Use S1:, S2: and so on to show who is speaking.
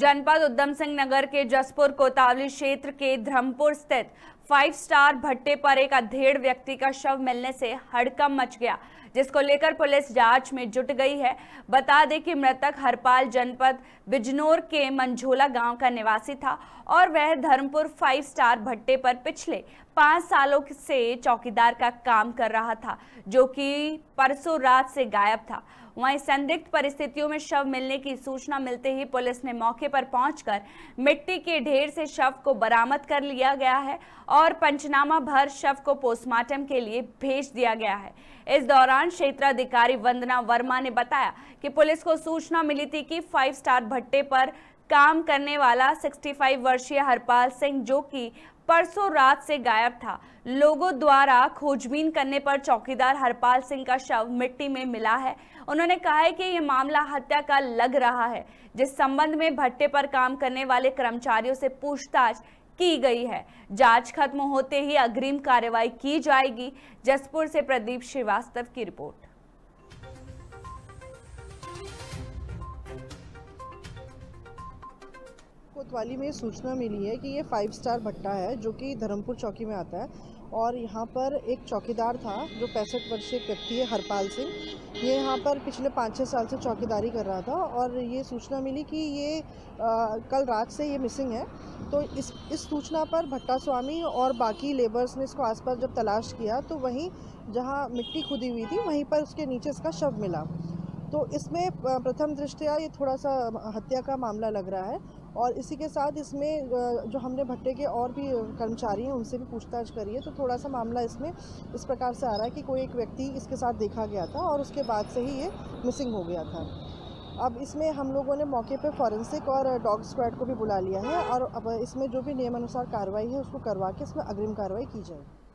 S1: जनपद उद्यम सिंह नगर के जसपुर कोतावली क्षेत्र के धर्मपुर स्थित फाइव स्टार भट्टे पर एक अधेड़ व्यक्ति का शव मिलने से हड़कम मच गया जिसको लेकर पुलिस जांच में जुट गई है बता दें कि मृतक हरपाल जनपद बिजनौर के मंझोला गांव का निवासी था और वह धर्मपुर फाइव स्टार भट्टे पर पिछले पांच सालों से चौकीदार का काम कर रहा था जो कि परसों रात से गायब था वहीं संदिग्ध परिस्थितियों में शव मिलने की सूचना मिलते ही पुलिस ने मौके मौके पर पहुंचकर मिट्टी के ढेर से शव को बरामद कर लिया गया है और पंचनामा भर शव को पोस्टमार्टम के लिए भेज दिया गया है इस दौरान क्षेत्राधिकारी वंदना वर्मा ने बताया कि पुलिस को सूचना मिली थी कि फाइव स्टार भट्टे पर काम करने वाला 65 वर्षीय हरपाल सिंह जो कि परसों रात से गायब था लोगों द्वारा खोजबीन करने पर चौकीदार हरपाल सिंह का शव मिट्टी में मिला है उन्होंने कहा है कि यह मामला हत्या का लग रहा है जिस संबंध में भट्टे पर काम करने वाले कर्मचारियों से पूछताछ की गई है जांच खत्म होते ही अग्रिम कार्रवाई की जाएगी जसपुर से प्रदीप श्रीवास्तव की रिपोर्ट
S2: कोतवाली में सूचना मिली है कि ये फाइव स्टार भट्टा है जो कि धर्मपुर चौकी में आता है और यहाँ पर एक चौकीदार था जो पैंसठ वर्षीय व्यक्ति है हरपाल सिंह ये यहाँ पर पिछले पाँच छः साल से चौकीदारी कर रहा था और ये सूचना मिली कि ये आ, कल रात से ये मिसिंग है तो इस इस सूचना पर भट्टा स्वामी और बाकी लेबर्स ने इसको आसपास जब तलाश किया तो वहीं जहाँ मिट्टी खुदी हुई थी वहीं पर उसके नीचे इसका शव मिला तो इसमें प्रथम दृष्टया ये थोड़ा सा हत्या का मामला लग रहा है और इसी के साथ इसमें जो हमने भट्टे के और भी कर्मचारी हैं उनसे भी पूछताछ करी है तो थोड़ा सा मामला इसमें इस प्रकार से आ रहा है कि कोई एक व्यक्ति इसके साथ देखा गया था और उसके बाद से ही ये मिसिंग हो गया था अब इसमें हम लोगों ने मौके पर फॉरेंसिक और डॉग स्क्वाड को भी बुला लिया है और अब इसमें जो भी नियमानुसार कार्रवाई है उसको करवा के इसमें अग्रिम कार्रवाई की जाए